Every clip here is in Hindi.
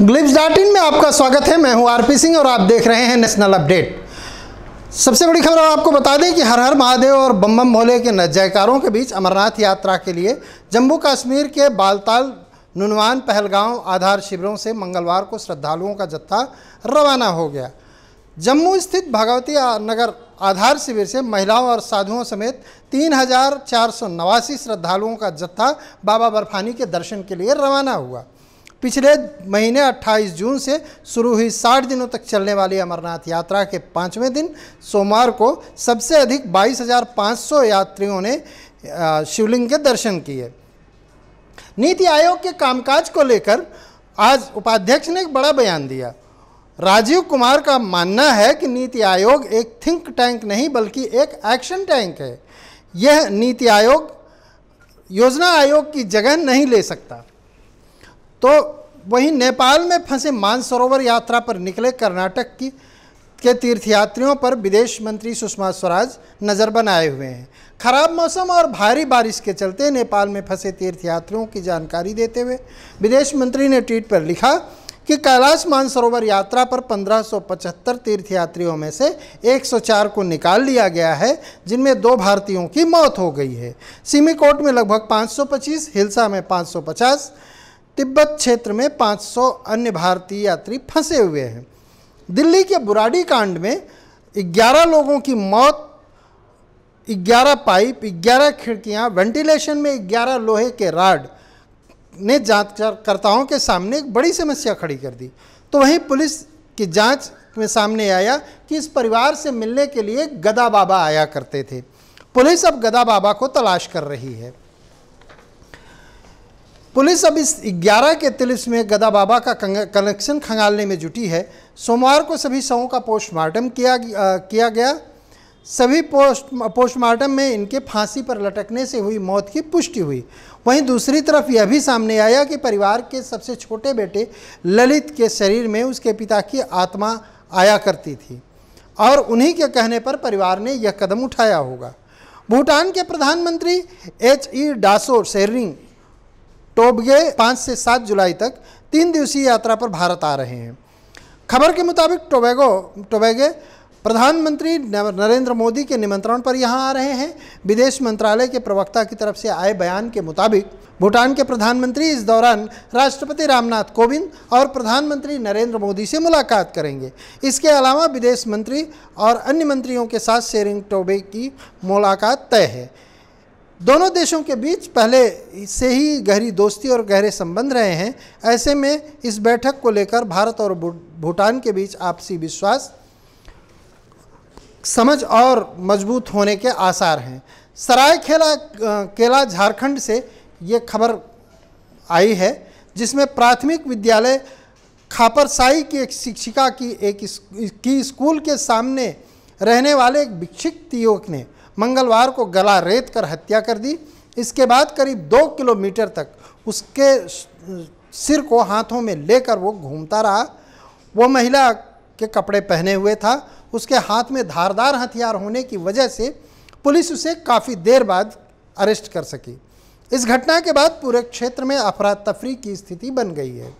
ग्लिप्स डॉट इन में आपका स्वागत है मैं हूं आरपी सिंह और आप देख रहे हैं नेशनल अपडेट सबसे बड़ी खबर आपको बता दें कि हर हर महादेव और बम बम भोले के जयकारों के बीच अमरनाथ यात्रा के लिए जम्मू कश्मीर के बालताल नुनवान पहलगांव आधार शिविरों से मंगलवार को श्रद्धालुओं का जत्था रवाना हो गया जम्मू स्थित भगवती नगर आधार शिविर से महिलाओं और साधुओं समेत तीन हजार चार सौ नवासी श्रद्धालुओं का जत्था बाबा बर्फानी के दर्शन के लिए रवाना हुआ पिछले महीने 28 जून से शुरू हुई 60 दिनों तक चलने वाली अमरनाथ यात्रा के पाँचवें दिन सोमवार को सबसे अधिक 22,500 यात्रियों ने शिवलिंग के दर्शन किए नीति आयोग के कामकाज को लेकर आज उपाध्यक्ष ने एक बड़ा बयान दिया राजीव कुमार का मानना है कि नीति आयोग एक थिंक टैंक नहीं बल्कि एक एक्शन टैंक है यह नीति आयोग योजना आयोग की जगह नहीं ले सकता तो वहीं नेपाल में फंसे मानसरोवर यात्रा पर निकले कर्नाटक की के तीर्थयात्रियों पर विदेश मंत्री सुषमा स्वराज नज़र बनाए हुए हैं खराब मौसम और भारी बारिश के चलते नेपाल में फंसे तीर्थयात्रियों की जानकारी देते हुए विदेश मंत्री ने ट्वीट पर लिखा कि कैलाश मानसरोवर यात्रा पर 1575 तीर्थयात्रियों में से 104 को निकाल लिया गया है जिनमें दो भारतीयों की मौत हो गई है सिमिकोट में लगभग 525, हिलसा में 550 तिब्बत क्षेत्र में 500 अन्य भारतीय यात्री फंसे हुए हैं दिल्ली के बुराडी कांड में 11 लोगों की मौत 11 पाइप 11 खिड़कियां वेंटिलेशन में 11 लोहे के राड ने जांचकर्ताओं के सामने एक बड़ी समस्या खड़ी कर दी तो वहीं पुलिस की जांच में सामने आया कि इस परिवार से मिलने के लिए गदा बाबा आया करते थे पुलिस अब गदा बाबा को तलाश कर रही है पुलिस अब इस 11 के तिलिस में गदा बाबा का कनेक्शन खंगालने में जुटी है सोमवार को सभी शवों का पोस्टमार्टम किया आ, किया गया सभी पोस्ट पोस्टमार्टम में इनके फांसी पर लटकने से हुई मौत की पुष्टि हुई वहीं दूसरी तरफ यह भी सामने आया कि परिवार के सबसे छोटे बेटे ललित के शरीर में उसके पिता की आत्मा आया करती थी और उन्हीं के कहने पर परिवार ने यह कदम उठाया होगा भूटान के प्रधानमंत्री एच ई डासो शेरिंग टोबगे पाँच से सात जुलाई तक तीन दिवसीय यात्रा पर भारत आ रहे हैं खबर के मुताबिक टोबैगो टोबैगे प्रधानमंत्री नरेंद्र मोदी के निमंत्रण पर यहाँ आ रहे हैं विदेश मंत्रालय के प्रवक्ता की तरफ से आए बयान के मुताबिक भूटान के प्रधानमंत्री इस दौरान राष्ट्रपति रामनाथ कोविंद और प्रधानमंत्री नरेंद्र मोदी से मुलाकात करेंगे इसके अलावा विदेश मंत्री और अन्य मंत्रियों के साथ शेरिंग टोबे की मुलाकात तय है दोनों देशों के बीच पहले से ही गहरी दोस्ती और गहरे संबंध रहे हैं ऐसे में इस बैठक को लेकर भारत और भूटान के बीच आपसी विश्वास समझ और मजबूत होने के आसार हैं सरायखेला केला झारखंड से ये खबर आई है जिसमें प्राथमिक विद्यालय खापरसाई की एक शिक्षिका की एक की स्कूल के सामने रहने वाले एक विक्षिप्त युवक ने मंगलवार को गला रेत कर हत्या कर दी इसके बाद करीब दो किलोमीटर तक उसके सिर को हाथों में लेकर वो घूमता रहा वो महिला के कपड़े पहने हुए था उसके हाथ में धारदार हथियार होने की वजह से पुलिस उसे काफ़ी देर बाद अरेस्ट कर सकी इस घटना के बाद पूरे क्षेत्र में अफरा तफरी की स्थिति बन गई है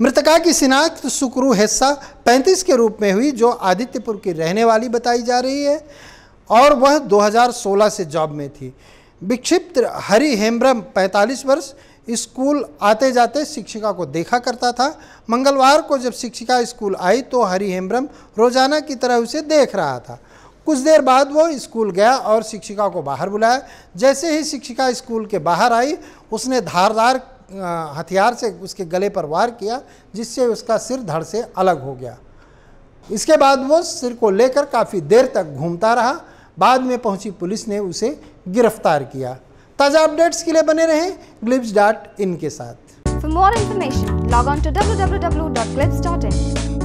मृतका की शिनाख्त सुकरू हिस्सा 35 के रूप में हुई जो आदित्यपुर की रहने वाली बताई जा रही है और वह 2016 से जॉब में थी विक्षिप्त हरि हेम्ब्रम 45 वर्ष स्कूल आते जाते शिक्षिका को देखा करता था मंगलवार को जब शिक्षिका स्कूल आई तो हरि हेम्ब्रम रोजाना की तरह उसे देख रहा था कुछ देर बाद वो स्कूल गया और शिक्षिका को बाहर बुलाया जैसे ही शिक्षिका स्कूल के बाहर आई उसने धारदार हथियार से उसके गले पर वार किया जिससे उसका सिर धड़ से अलग हो गया इसके बाद वो सिर को लेकर काफ़ी देर तक घूमता रहा बाद में पहुंची पुलिस ने उसे गिरफ्तार किया ताज़ा अपडेट्स के लिए बने रहे ग्लिप्स डॉट इन के साथ information log on to W W